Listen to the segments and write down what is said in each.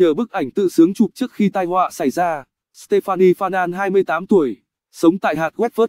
Nhờ bức ảnh tự sướng chụp trước khi tai họa xảy ra, Stephanie Fanan 28 tuổi, sống tại hạt Westford,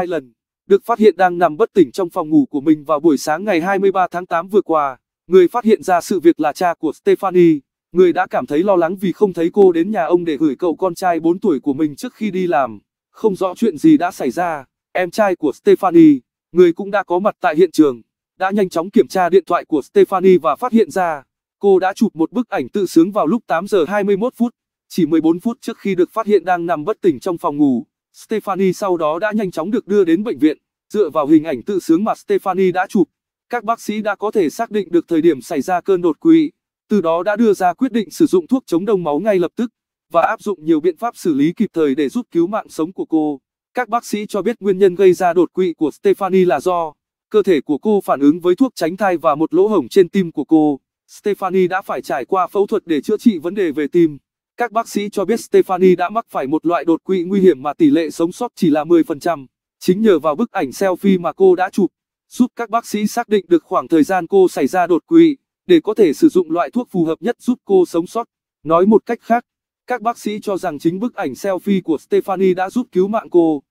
Ireland, được phát hiện đang nằm bất tỉnh trong phòng ngủ của mình vào buổi sáng ngày 23 tháng 8 vừa qua. Người phát hiện ra sự việc là cha của Stephanie, người đã cảm thấy lo lắng vì không thấy cô đến nhà ông để gửi cậu con trai 4 tuổi của mình trước khi đi làm. Không rõ chuyện gì đã xảy ra, em trai của Stephanie, người cũng đã có mặt tại hiện trường, đã nhanh chóng kiểm tra điện thoại của Stephanie và phát hiện ra Cô đã chụp một bức ảnh tự sướng vào lúc 8 giờ 21 phút, chỉ 14 phút trước khi được phát hiện đang nằm bất tỉnh trong phòng ngủ. Stephanie sau đó đã nhanh chóng được đưa đến bệnh viện. Dựa vào hình ảnh tự sướng mà Stephanie đã chụp, các bác sĩ đã có thể xác định được thời điểm xảy ra cơn đột quỵ, từ đó đã đưa ra quyết định sử dụng thuốc chống đông máu ngay lập tức và áp dụng nhiều biện pháp xử lý kịp thời để giúp cứu mạng sống của cô. Các bác sĩ cho biết nguyên nhân gây ra đột quỵ của Stephanie là do cơ thể của cô phản ứng với thuốc tránh thai và một lỗ hổng trên tim của cô. Stephanie đã phải trải qua phẫu thuật để chữa trị vấn đề về tim. Các bác sĩ cho biết Stephanie đã mắc phải một loại đột quỵ nguy hiểm mà tỷ lệ sống sót chỉ là 10%. Chính nhờ vào bức ảnh selfie mà cô đã chụp, giúp các bác sĩ xác định được khoảng thời gian cô xảy ra đột quỵ, để có thể sử dụng loại thuốc phù hợp nhất giúp cô sống sót. Nói một cách khác, các bác sĩ cho rằng chính bức ảnh selfie của Stephanie đã giúp cứu mạng cô.